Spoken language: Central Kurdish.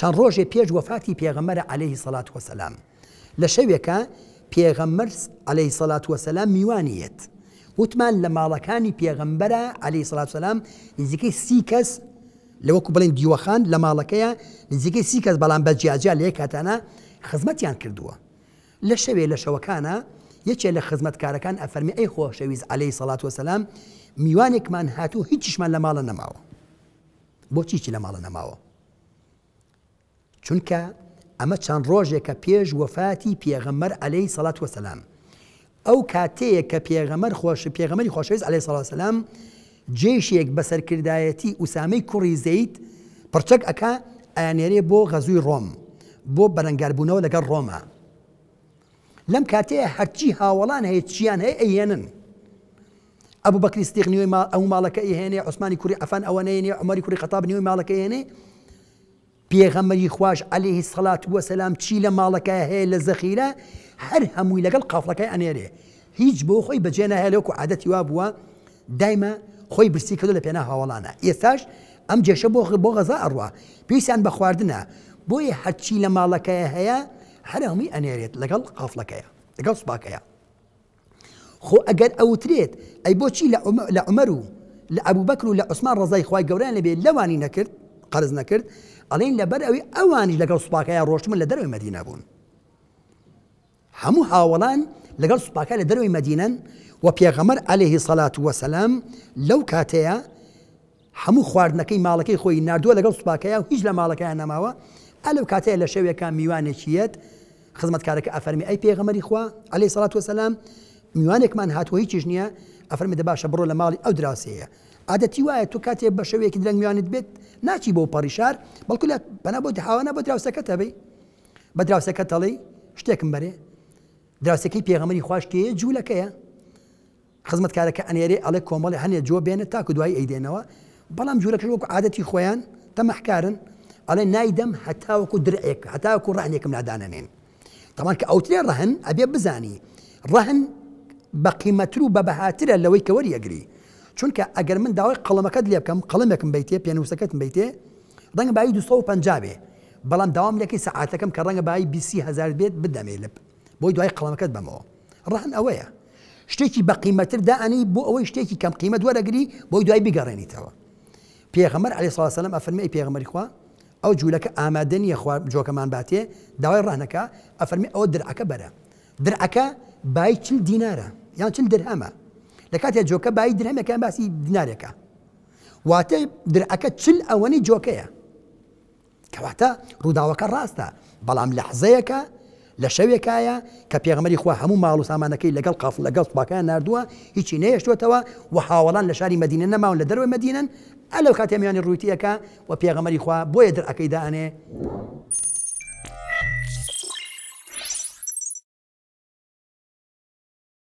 چەند ڕۆژێ پێش وەفاتی پێغەمەرە عليهەی سەلات وەسەسلام لە شەوێکە پێغەمەرس عليهەی سەلات وەسەسلام میوانیت وتمان لە ماڵەکانی پێغەمبەرە عليهەی سەلات سلام نزیکەی سی کەس لەوەکو بڵین دیوەخان لە ماڵەکەیە نزیکەی سی کەس بەڵام بەجیاجیا لە کاتانە خزمەتیان کردووە لە شەوێ لە شەوەکانە یەکێ لە خزمەتکارەکان ئەفەرمی ئەی خۆشەویز عليهەی سەلات وەسەسلام میوانێکمان هاتوو هیچیشمان لە ماڵە نەماوە بۆچی چی لە ماڵە نەماوە چونکە ئەمە چەند ڕۆژێکە پێش وەفاتی پێغەمەر ئەلەی سەڵات وەسەسلام ئەو کاتەیە کە پێغەمەر خۆش پێغەمەری خۆشەویست ئەلەی سەڵسلام جێشێک بەسەرکردایەتی ئوسامەی کوڕی زەیت پرچەک ئەک ئایانێرێ بۆ غەزووی ڕۆم بۆ بەرەنگاربوونەوە لەگەڵ ڕۆما لەم کاتەیە هەرچی هاوڵان هەیە چیان هەیە ئەهێنن ئەبوو بەکریستیق نیوەی ئەو ماڵەکە هێنێ عوسمانی کوری ئەفان ئەوە نێنێ ئەمەری کوری خەتاب نیوەی ماڵەکە هێنێ پیغمبری خواش عليه الصلاة والسلام چیل مالکه هی لزخیره هر هموی لگل قافل که آنیره هیچ بو خوی بجنا هی لکو عادت یواب دائما خوي برسی کدو لپیانا هاولانه یستاش ام جش بو خوی بو غذا اروا پیش ان بخواردنه بوی هر چیل مالکه هی هر هموی آنیره لگل قافل که لگل صبا که خو اگر اوتریت ای بو چی لعمرو لعمرو لعبو بکرو لعثمان رضای خوای گورانه بیل لوانی نکرد قرز نەکرد ئەڵین لەبەر ئەوی ئەوانی لەگەڵ سوپاکایە ڕۆشتمن لە دەروی مدینە بوون هەموو هاوڵان لەگەڵ سوپاکە لە دەروی مدینەن و پێغەمەر عليهەیهی سەلات وەسەلام لەو کاتەیە هەموو خواردنەکەی ماڵەکەی خۆی نردووە لەگەڵ سوپاکەیە و هیچ لە ماڵەکەیان نەماوە ئەلو کاتەیە لە شەوێکە میوانێکیەت خزمەتکارەکە ئەفەرمی ئەی پێغەمەری خوا عليهەی سەلات وەسەلام میوانێکمان هاتووە هیچ نییە ئەفرمێدە باشە بڕۆ لە ماڵی ئەو دراسەیە عادەتی وایە تو کاتێ بە شەوەیەکی درەنگویانت بێت ناچی بۆ پەریشار بەڵکو لە بەنا بۆ داوانە بۆ دراوسەکە تەبی بە دراوسەکە تەڵی شتێکم بەرێ دراوسەکەی پێغەمەری خوشتەیە جوولەکەیە خزمەت کارەکە ئەنێرێ ئەڵێ کۆمەڵی هەنێ جۆ بێنە تاکو دوای ئەیدێنەوە بەڵام جوورەکە وەکو عادەتی خۆیان تەمەحکارن ئەڵێ نایدەم هەتاوەکو درێک هەتاوەکو ڕانێکم نادانەنێن تامان کە ئەوترێ ڕەهن ئەبێ بزانی ڕەهن بەقیمەتر و بە بەهاترە لەوەی کەوەری ئەگری چونکە ئەگەر من داوای قەڵمەکەت لێ بکەم قەڵمێکم بیتێ پێنووسەکەتم بیتێ ڕەنگە باایی 250 بەڵام داوام لەکەی سعاتەکەم کە ڕەنگە باایی هزار بێت بدەمێ لە بۆی دوای قەڵمەکەت بمەوە ڕەن ئەوەیە شتێکی بەقیمەتر داانی بۆ ئەوەی شتێکی کەم قیمە وەرەگری بۆی دوای بگەڕێنیتەوە پێغەمەر علی ساسەلم ئەفرمی پێغمەری خوا ئەو جوولەکە ئامادەنیە جۆکەمان باتێ داوای ڕانەکە ئەفرمی ئەوە درعەکە بەرە درعەکە بای چل دینارە یان چل درهەمە لە کاتێ جۆکە بای درهمەکان باسی دینارێکە واتە درعەکە چل ئەوەنی جۆکەیە کەواتە ڕووداوەکە ڕاستە بەڵام لە حزەیەەکە لە شەوێکایە کە پێغمەری خوا هەموو ماڵ و سامانەکەی لەگەڵ قاف لەگەڵ باکان نردووە هیچی نەیەشتوێتەوە و هاوڵان لە شاری مدینە نەماون لە دەروە مدینەن ئەلەو کاتێمیانی ڕوویتیەکە و پێغەمەری خوا بۆیە درعەکەی داانێ